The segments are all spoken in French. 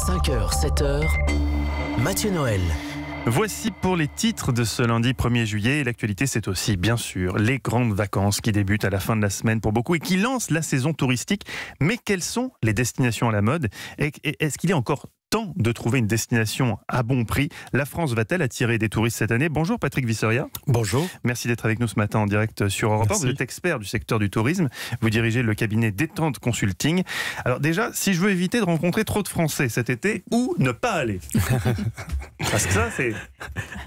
5h, 7h, Mathieu Noël. Voici pour les titres de ce lundi 1er juillet. L'actualité, c'est aussi, bien sûr, les grandes vacances qui débutent à la fin de la semaine pour beaucoup et qui lancent la saison touristique. Mais quelles sont les destinations à la mode Et est-ce qu'il est encore temps de trouver une destination à bon prix. La France va-t-elle attirer des touristes cette année Bonjour Patrick Visseria. Bonjour. Merci d'être avec nous ce matin en direct sur Europe 1. Vous êtes expert du secteur du tourisme. Vous dirigez le cabinet Détente Consulting. Alors déjà, si je veux éviter de rencontrer trop de Français cet été, où ne pas aller Parce que ça, c'est...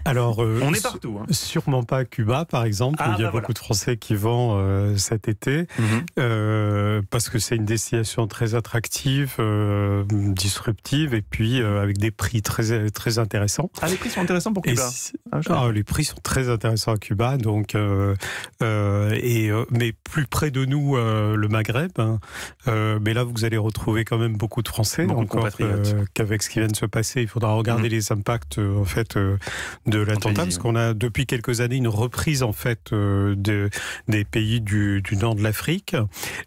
Alors, euh, on est partout. Hein. Sûrement pas Cuba, par exemple, ah, où il y a bah beaucoup de Français qui vont euh, cet été, mhm. euh, parce que c'est une destination très attractive, disruptive et puis euh, avec des prix très, très intéressants. Ah, les prix sont intéressants pour Cuba ah, ah, Les prix sont très intéressants à Cuba, donc, euh, euh, et, mais plus près de nous, le Maghreb. Hein. mais là, vous allez retrouver quand même beaucoup de Français, donc encore qu'avec ce qui vient de se passer, il faudra regarder mm. les impacts en fait, de l'attentat, parce qu'on a depuis quelques années une reprise en fait, des pays du, du nord de l'Afrique,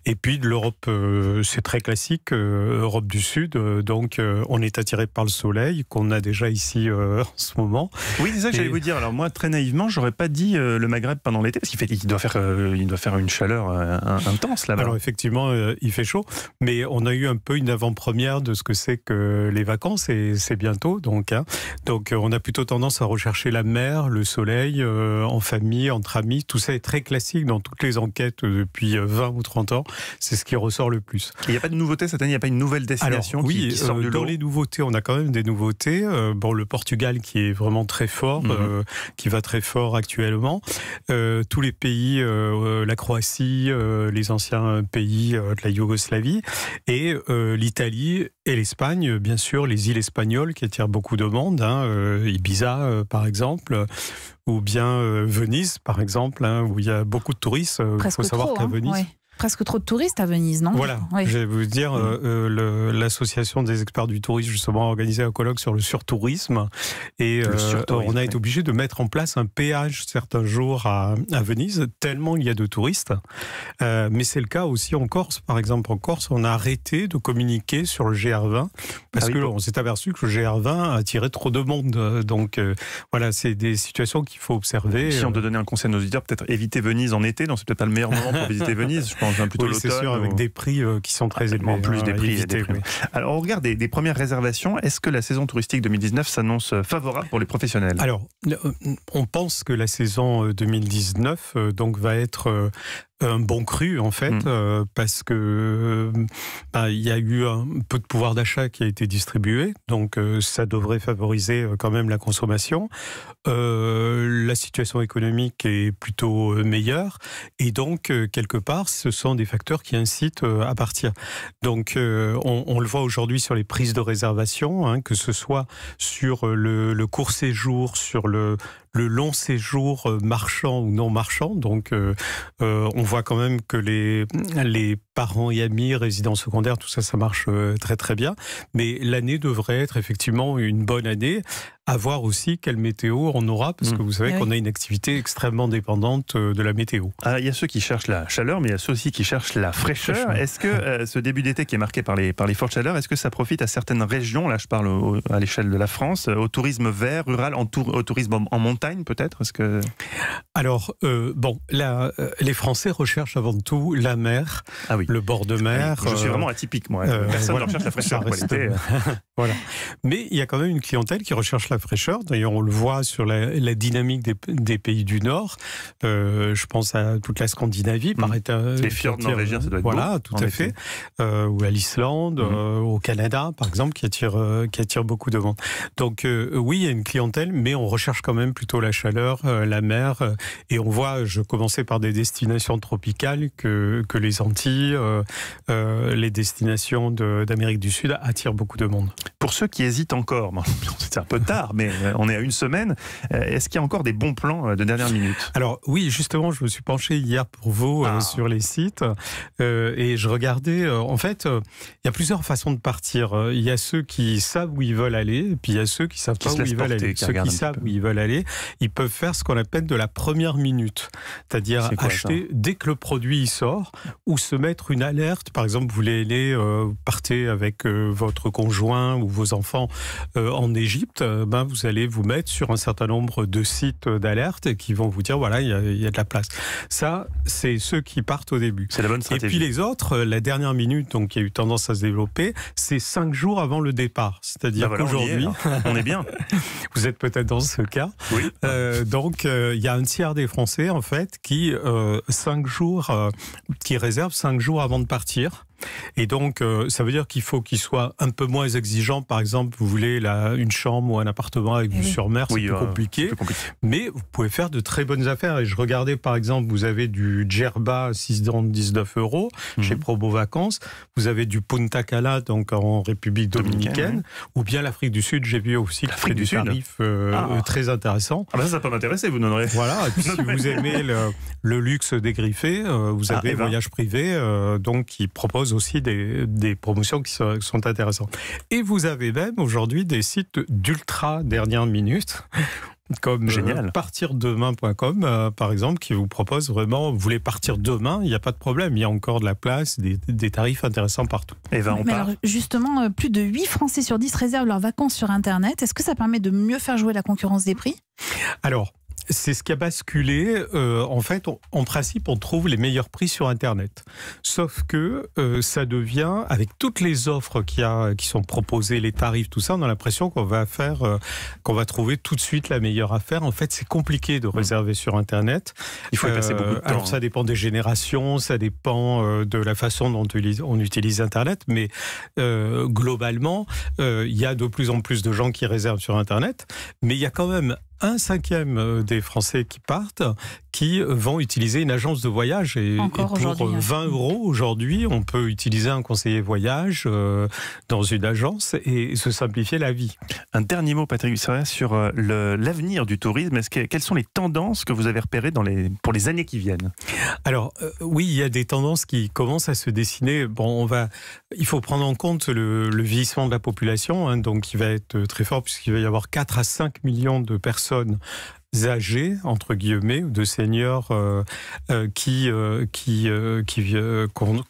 et puis de l'Europe, c'est très classique, Europe du Sud, donc on est attiré par le soleil qu'on a déjà ici euh, en ce moment. Oui, c'est ça que j'allais vous dire. Alors moi, très naïvement, j'aurais pas dit euh, le Maghreb pendant l'été parce qu'il fait, doit faire, euh, il doit faire une chaleur intense là-bas. Alors effectivement, il fait chaud, mais on a eu un peu une avant-première de ce que c'est que les vacances et c'est bientôt donc. Hein. Donc on a plutôt tendance à rechercher la mer, le soleil, en famille, entre amis. Tout ça est très classique dans toutes les enquêtes depuis 20 ou 30 ans. C'est ce qui ressort le plus. Il n'y a pas de nouveauté cette année. Il n'y a pas une nouvelle destination qui, oui, sort du lot. Dans les nouveaux on a quand même des nouveautés. Euh, bon, le Portugal qui est vraiment très fort, mhm. euh, qui va très fort actuellement. Euh, tous les pays, la Croatie, les anciens pays de la Yougoslavie et l'Italie et l'Espagne, bien sûr, les îles espagnoles qui attirent beaucoup de monde, hein, Ibiza par exemple, ou bien Venise par exemple, hein, où il y a beaucoup de touristes. Il faut savoir qu'à hein, Venise presque trop de touristes à Venise, non Voilà, je vais vous dire, euh, euh, l'association des experts du tourisme justement a organisé un colloque sur le surtourisme et euh, surtourisme, on a été obligé de mettre en place un péage certains jours à, Venise, tellement il y a de touristes. mais c'est le cas aussi en Corse, par exemple en Corse, on a arrêté de communiquer sur le GR20 parce ah que qu'on s'est aperçu que le GR20 attirait trop de monde. Donc voilà, c'est des situations qu'il faut observer. Si on doit donner un conseil à nos auditeurs, peut-être éviter Venise en été, donc c'est peut-être pas le meilleur moment pour visiter Venise. Je plutôt avec des prix euh, qui sont très ah, élevés. En plus hein, des prix. Alors, on regarde des, premières réservations, est-ce que la saison touristique 2019 s'annonce euh, favorable pour les professionnels Alors, euh, on pense que la saison 2019 donc va être un bon cru en fait mm. parce que bah, il y a eu un peu de pouvoir d'achat qui a été distribué donc ça devrait favoriser quand même la consommation la situation économique est plutôt euh, meilleure. Et donc, euh, quelque part, ce sont des facteurs qui incitent euh, à partir. Donc, on, le voit aujourd'hui sur les prises de réservation, hein, que ce soit sur le court séjour, sur le, le long séjour euh, marchand ou non marchand. Donc, euh, euh, on voit quand même que les, les parents et amis, résidents secondaires, tout ça, ça marche très très bien. Mais l'année devrait être effectivement une bonne année à voir aussi quelle météo on aura, parce que mmh. vous savez qu'on a une activité extrêmement dépendante de la météo. Ah, il y a ceux qui cherchent la chaleur, mais il y a ceux aussi qui cherchent la fraîcheur. Est-ce que ce début d'été qui est marqué par les, par les fortes chaleurs, est-ce que ça profite à certaines régions, là je parle à l'échelle de la France, au tourisme vert, rural, en au tourisme en montagne peut-être Est-ce que alors, euh, bon, euh, les Français recherchent avant tout la mer, ah le bord de mer. Je suis euh, vraiment atypique, moi. Personne ne recherche la fraîcheur Mais il y a quand même une clientèle qui recherche la fraîcheur. D'ailleurs, on le voit sur la, dynamique des, pays du Nord. je pense à toute la Scandinavie, mm. par état. Les fjords norvégiens, ça doit être Voilà, tout à fait. ou à l'Islande, mm. au Canada, par exemple, qui attire, qui attire beaucoup de monde. Donc, oui, il y a une clientèle, mais on recherche quand même plutôt la chaleur, la mer et on voit, je commençais par des destinations tropicales que, les Antilles, euh, euh, les destinations d'Amérique du Sud attirent beaucoup de monde. Pour ceux qui hésitent encore, c'est un peu tard, mais euh, on est à une semaine, est-ce qu'il y a encore des bons plans de dernière minute Alors oui, justement, je me suis penché hier pour vous ah. sur les sites et je regardais, en fait, il y a plusieurs façons de partir. Il y a ceux qui savent où ils veulent aller, et puis il y a ceux qui savent pas où ils veulent aller. ceux qui savent où ils veulent aller, ils peuvent faire ce qu'on appelle de la première première minute, c'est-à-dire acheter dès que le produit sort, ou se mettre une alerte. Par exemple, vous voulez aller euh, partez avec euh, votre conjoint ou vos enfants euh, en Égypte, ben vous allez vous mettre sur un certain nombre de sites d'alerte qui vont vous dire voilà, il y, a de la place. Ça, c'est ceux qui partent au début. C'est la bonne stratégie. Et puis les autres, la dernière minute, donc qui a eu tendance à se développer, c'est cinq jours avant le départ. C'est-à-dire aujourd'hui. Ben qu'aujourd'hui, hein. on, est bien. vous êtes peut-être dans ce cas. donc il y a un tiers des Français, en fait, qui, euh, euh, qui réservent cinq jours avant de partir et donc, euh, ça veut dire qu'il faut qu'il soit un peu moins exigeant. Par exemple, vous voulez la, une chambre ou un appartement avec vue surmer, sur mer, c'est euh, plus, compliqué, Mais vous pouvez faire de très bonnes affaires. Et je regardais, par exemple, vous avez du Djerba, 6,19 euros chez mhm. Probo Vacances. Vous avez du Punta Cala, donc en République Dominicaine. Ou bien l'Afrique du Sud. J'ai vu aussi l'Afrique du Sud. Euh, ah. très intéressant. Ah ben ça, ça peut m'intéresser, vous donnerez. Voilà. Et puis, si vous aimez le, luxe dégriffé, vous ah, avez eh ben. Voyage Privé, donc qui propose aussi des, promotions qui sont, intéressantes. Et vous avez même aujourd'hui des sites d'ultra dernière minute. Comme euh, partirdemain.com, euh, par exemple, qui vous propose vraiment, vous voulez partir demain, il n'y a pas de problème, il y a encore de la place, des, tarifs intéressants partout. Et eh ben, on part. justement, euh, plus de 8 Français sur 10 réservent leurs vacances sur Internet. Est-ce que ça permet de mieux faire jouer la concurrence des prix alors, c'est ce qui a basculé. Euh, en fait, en principe, on trouve les meilleurs prix sur Internet. Sauf que euh, ça devient, avec toutes les offres qui, a, qui sont proposées, les tarifs, tout ça, on a l'impression qu'on va faire, euh, qu'on va trouver tout de suite la meilleure affaire. En fait, c'est compliqué de mm. réserver sur Internet. Il faut y passer beaucoup de temps. Alors, ça hein. dépend des générations, ça dépend de la façon dont on utilise Internet, mais globalement, il y a de plus en plus de gens qui réservent sur Internet, mais il y a quand même un cinquième euh, des Français qui partent qui euh, vont utiliser une agence de voyage. Et, pour 20 euh, hein. euros aujourd'hui, on peut utiliser un conseiller voyage dans une agence et se simplifier la vie. Un dernier mot, Patrick sur l'avenir du tourisme. que, quelles sont les tendances que vous avez repérées pour les années qui viennent Alors, oui, il y a des tendances qui commencent à se dessiner. Bon, on va, il faut prendre en compte le, vieillissement de la population, hein, donc qui va être très fort, puisqu'il va y avoir 4 à 5 millions de personnes personnes âgés entre guillemets, ou de seniors euh, euh, qui euh, qui qui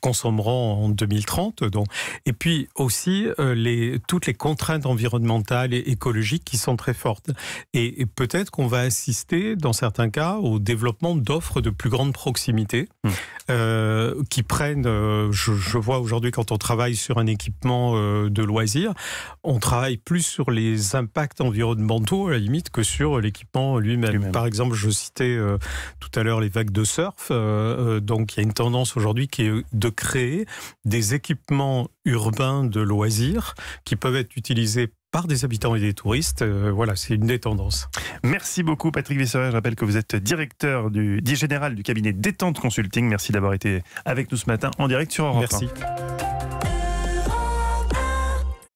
consommeront en 2030. Donc, et puis aussi les toutes les contraintes environnementales et écologiques qui sont très fortes. Et, peut-être qu'on va assister dans certains cas au développement d'offres de plus grande proximité mmh. qui prennent. Je, vois aujourd'hui quand on travaille sur un équipement de loisirs, on travaille plus sur les impacts environnementaux à la limite que sur l'équipement lui par exemple, je citais euh, tout à l'heure les vagues de surf. Euh, euh, donc, il y a une tendance aujourd'hui qui est de créer des équipements urbains de loisirs qui peuvent être utilisés par des habitants et des touristes. voilà, c'est une des tendances. Merci beaucoup, Patrick Visserer. Je rappelle que vous êtes directeur du général du cabinet Détente Consulting. Merci d'avoir été avec nous ce matin en direct sur Europe. Merci.